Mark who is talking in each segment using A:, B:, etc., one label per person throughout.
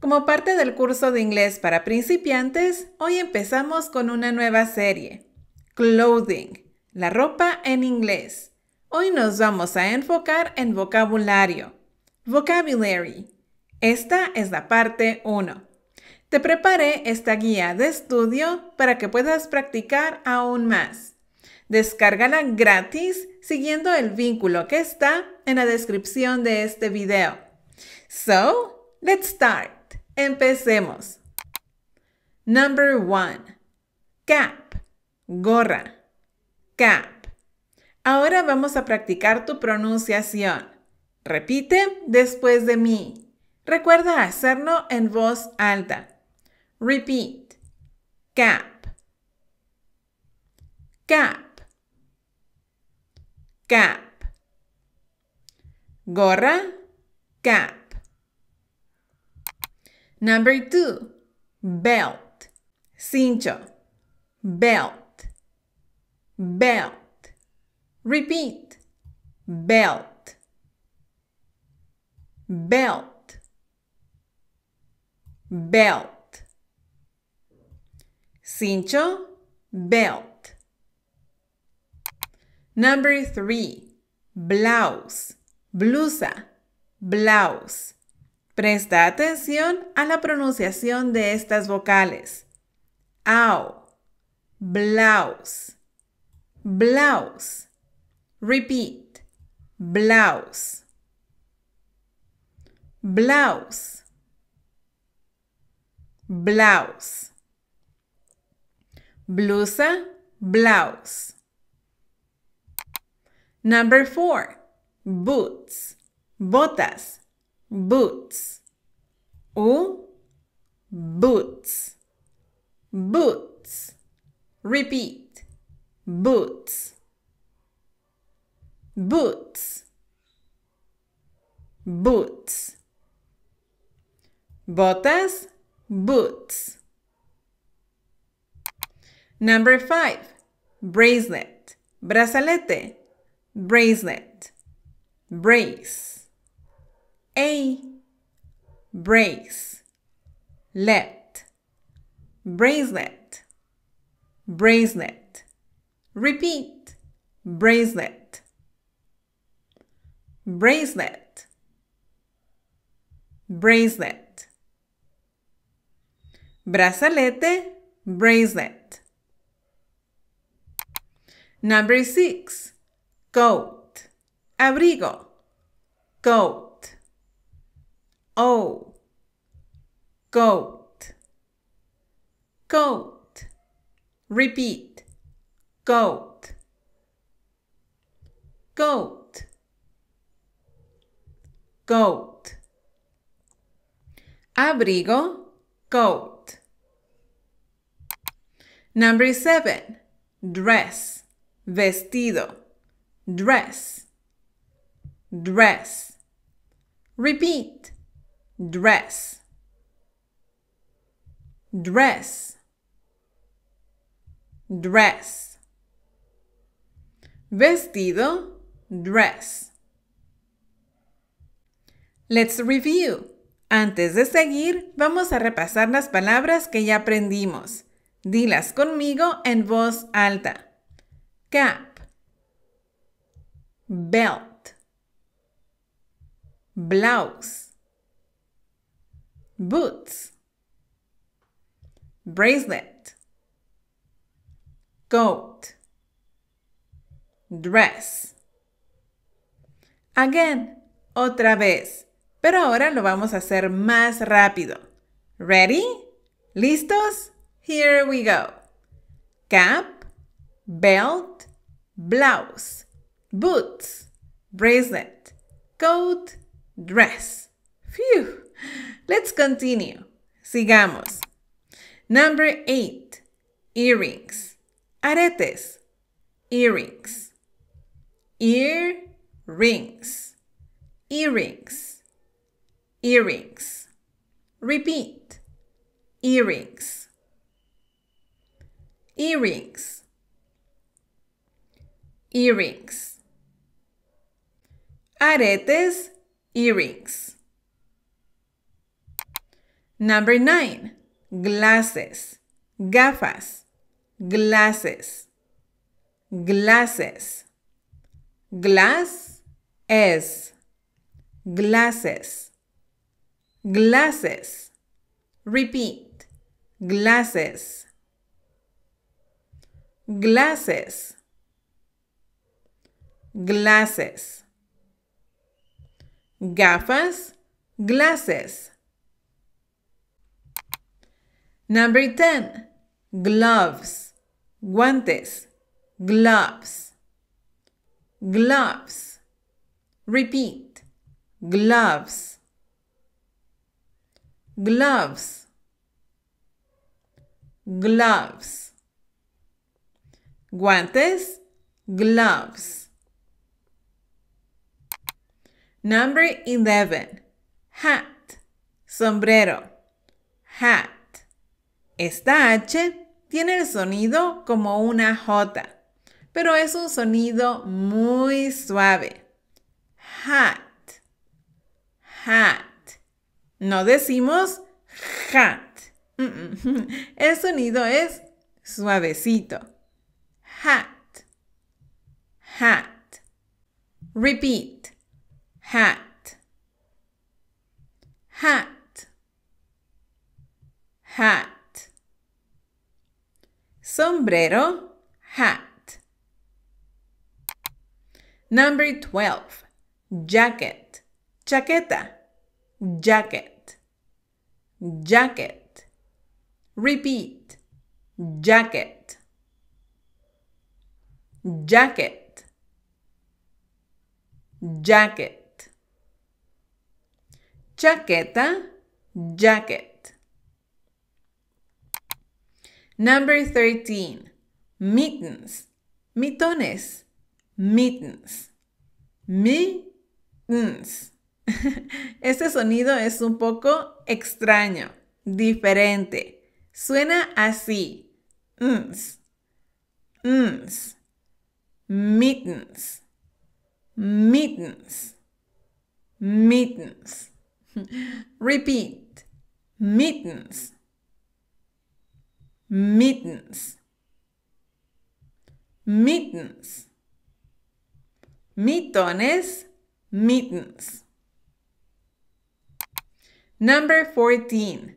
A: Como parte del curso de inglés para principiantes, hoy empezamos con una nueva serie, Clothing, la ropa en inglés. Hoy nos vamos a enfocar en vocabulario, Vocabulary. Esta es la parte 1. Te preparé esta guía de estudio para que puedas practicar aún más. Descárgala gratis siguiendo el vínculo que está en la descripción de este video. So, let's start. Empecemos. Number one. Cap. Gorra. Cap. Ahora vamos a practicar tu pronunciación. Repite después de mí. Recuerda hacerlo en voz alta. Repeat. Cap. Cap. Cap. Gorra. Cap. Number two, belt, cincho, belt, belt. Repeat, belt, belt, belt. Cincho, belt. Number three, blouse, blusa, blouse Presta atención a la pronunciación de estas vocales. Au, blouse, blouse. Repeat, blouse, blouse, blouse. Blusa, blouse. Number four, boots, botas. boots o boots boots repeat boots boots boots botas boots number 5 bracelet brazalete bracelet brace a brace let bracelet bracelet repeat bracelet bracelet bracelet brazalete bracelet number 6 coat abrigo coat O oh. goat goat repeat goat goat goat abrigo goat number 7 dress vestido dress dress repeat dress, dress, dress. Vestido, dress. Let's review. Antes de seguir, vamos a repasar las palabras que ya aprendimos. Dilas conmigo en voz alta. Cap, belt, blouse, boots, bracelet, coat, dress. Again, otra vez, pero ahora lo vamos a hacer más rápido. Ready? ¿Listos? Here we go. Cap, belt, blouse, boots, bracelet, coat, dress. Phew! Let's continue. Sigamos. Number eight, earrings. Aretes, earrings. Ear rings, earrings, earrings. Repeat, earrings, earrings, earrings. Aretes, earrings. Number nine, glasses, gafas, glasses, glasses, glass es, glasses, glasses. Repeat, glasses, glasses, glasses, gafas, glasses Number 10. Gloves. Guantes. Gloves. Gloves. Repeat. Gloves. Gloves. Gloves. Guantes. Gloves. Number 11. Hat. Sombrero. Hat Esta H tiene el sonido como una J, pero es un sonido muy suave. Hat, hat. No decimos hat. El sonido es suavecito. Hat, hat. Repeat. Hat, hat, hat. sombrero, hat. Number 12, jacket, chaqueta, jacket, jacket. Repeat, jacket, jacket, jacket. Chaqueta, jacket. Number 13. Mittens. Mitones. Mittens. Mittens. Este sonido es un poco extraño, diferente. Suena así. Ns. Mittens. Mittens. Mittens. Repeat. Mittens. mittens mittens mitones mittens number 14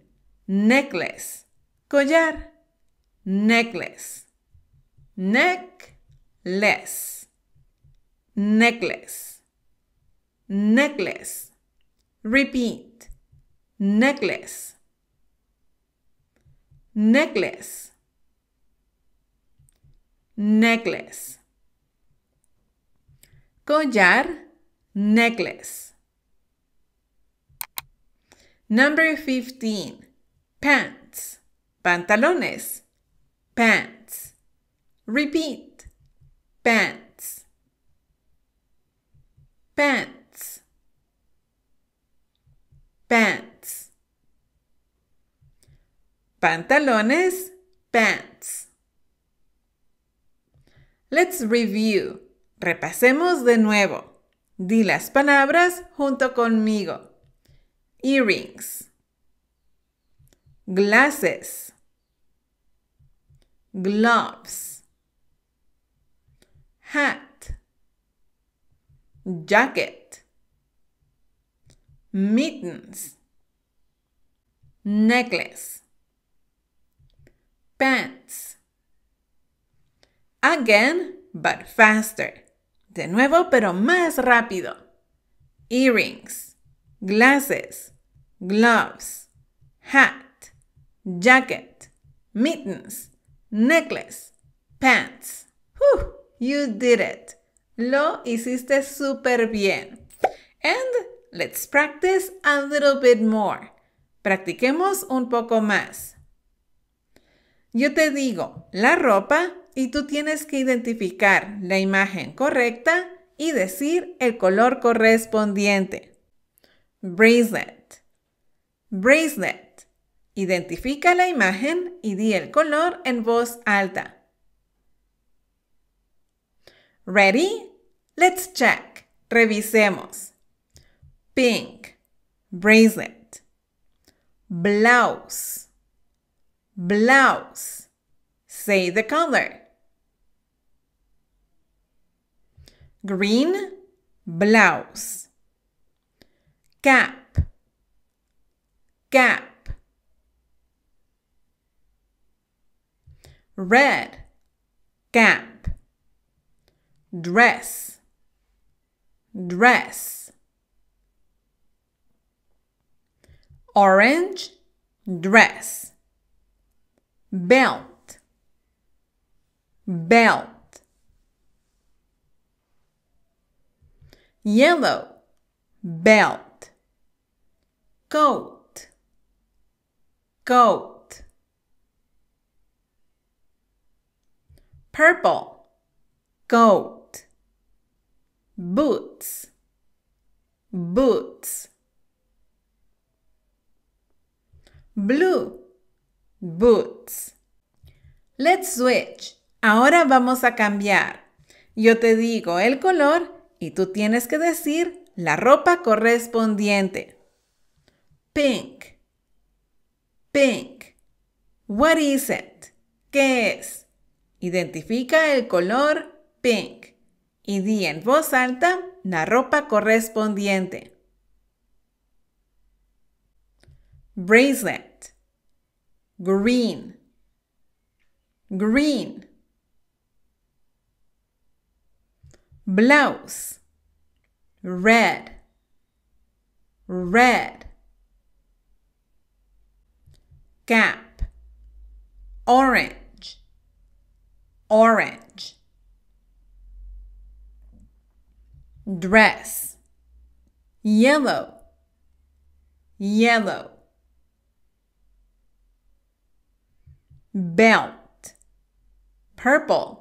A: necklace collar necklace less, necklace necklace repeat necklace necklace necklace collar necklace number 15 pants pantalones pants repeat pants pants pants Pantalones, pants. Let's review. Repasemos de nuevo. Di las palabras junto conmigo. Earrings. Glasses. Gloves. Hat. Jacket. Mittens. Necklace pants. Again, but faster. De nuevo, pero más rápido. Earrings, glasses, gloves, hat, jacket, mittens, necklace, pants. Whew, you did it. Lo hiciste súper bien. And let's practice a little bit more. Practiquemos un poco más. Yo te digo la ropa y tú tienes que identificar la imagen correcta y decir el color correspondiente. Bracelet. Bracelet. Identifica la imagen y di el color en voz alta. Ready? Let's check. Revisemos. Pink. Bracelet. Blouse. blouse. Say the color. Green blouse. Cap. Gap. Red gap. Dress. Dress. Orange dress belt belt yellow belt goat goat purple goat boots boots blue boots. Let's switch. Ahora vamos a cambiar. Yo te digo el color y tú tienes que decir la ropa correspondiente. Pink. Pink. What is it? ¿Qué es? Identifica el color pink y di en voz alta la ropa correspondiente. Bracelet. green, green. Blouse, red, red. Gap, orange, orange. Dress, yellow, yellow. belt, purple,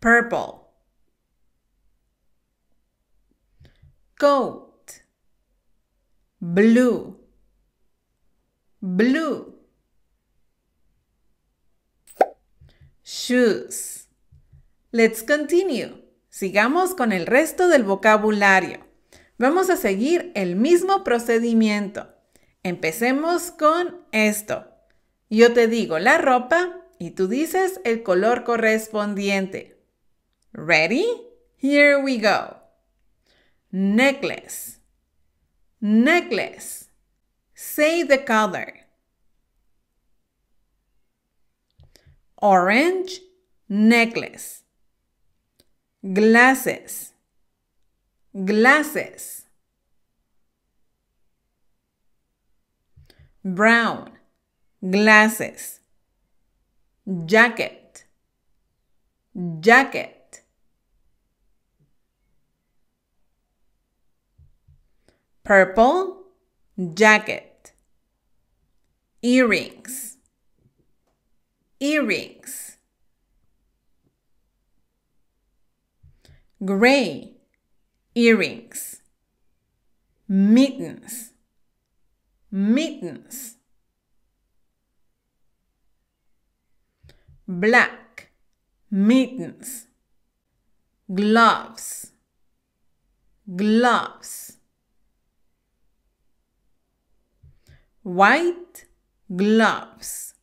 A: purple. coat, blue, blue. Shoes. Let's continue. Sigamos con el resto del vocabulario. Vamos a seguir el mismo procedimiento. Empecemos con esto. Yo te digo la ropa y tú dices el color correspondiente. Ready? Here we go. Necklace. Necklace. Say the color. Orange necklace. Glasses. Glasses. Brown glasses, jacket, jacket. Purple, jacket, earrings, earrings. Gray, earrings, mittens, mittens. black, mittens, gloves, gloves, white gloves,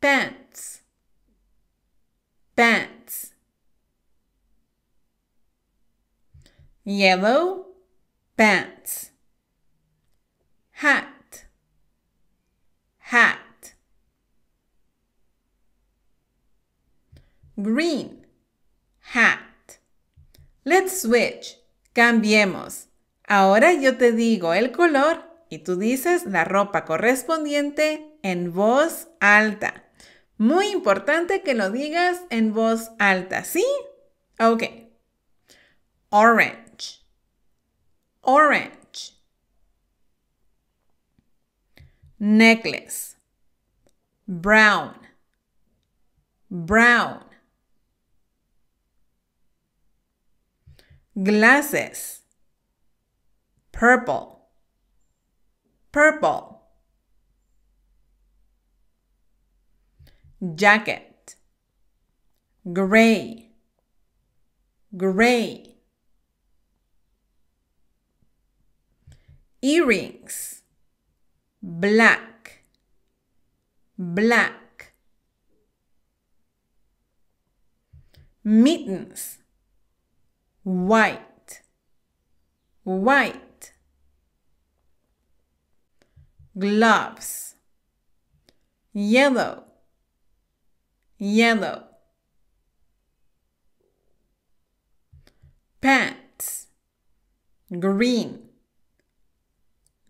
A: pants, pants, yellow pants, hat, hat. green, hat. Let's switch. Cambiemos. Ahora yo te digo el color y tú dices la ropa correspondiente en voz alta. Muy importante que lo digas en voz alta, ¿sí? Ok. Orange. Orange. Necklace. Brown. Brown. glasses purple purple jacket gray gray earrings black black mittens white, white. Gloves, yellow, yellow. Pants, green,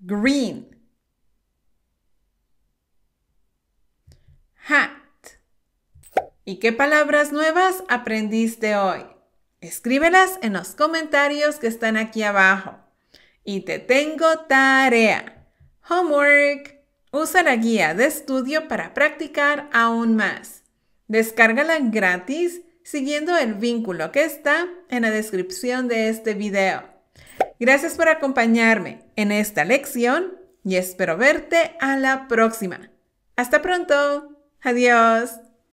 A: green. Hat. ¿Y qué palabras nuevas aprendiste hoy? Escríbelas en los comentarios que están aquí abajo. Y te tengo tarea. Homework. Usa la guía de estudio para practicar aún más. Descárgala gratis siguiendo el vínculo que está en la descripción de este video. Gracias por acompañarme en esta lección y espero verte a la próxima. Hasta pronto. Adiós.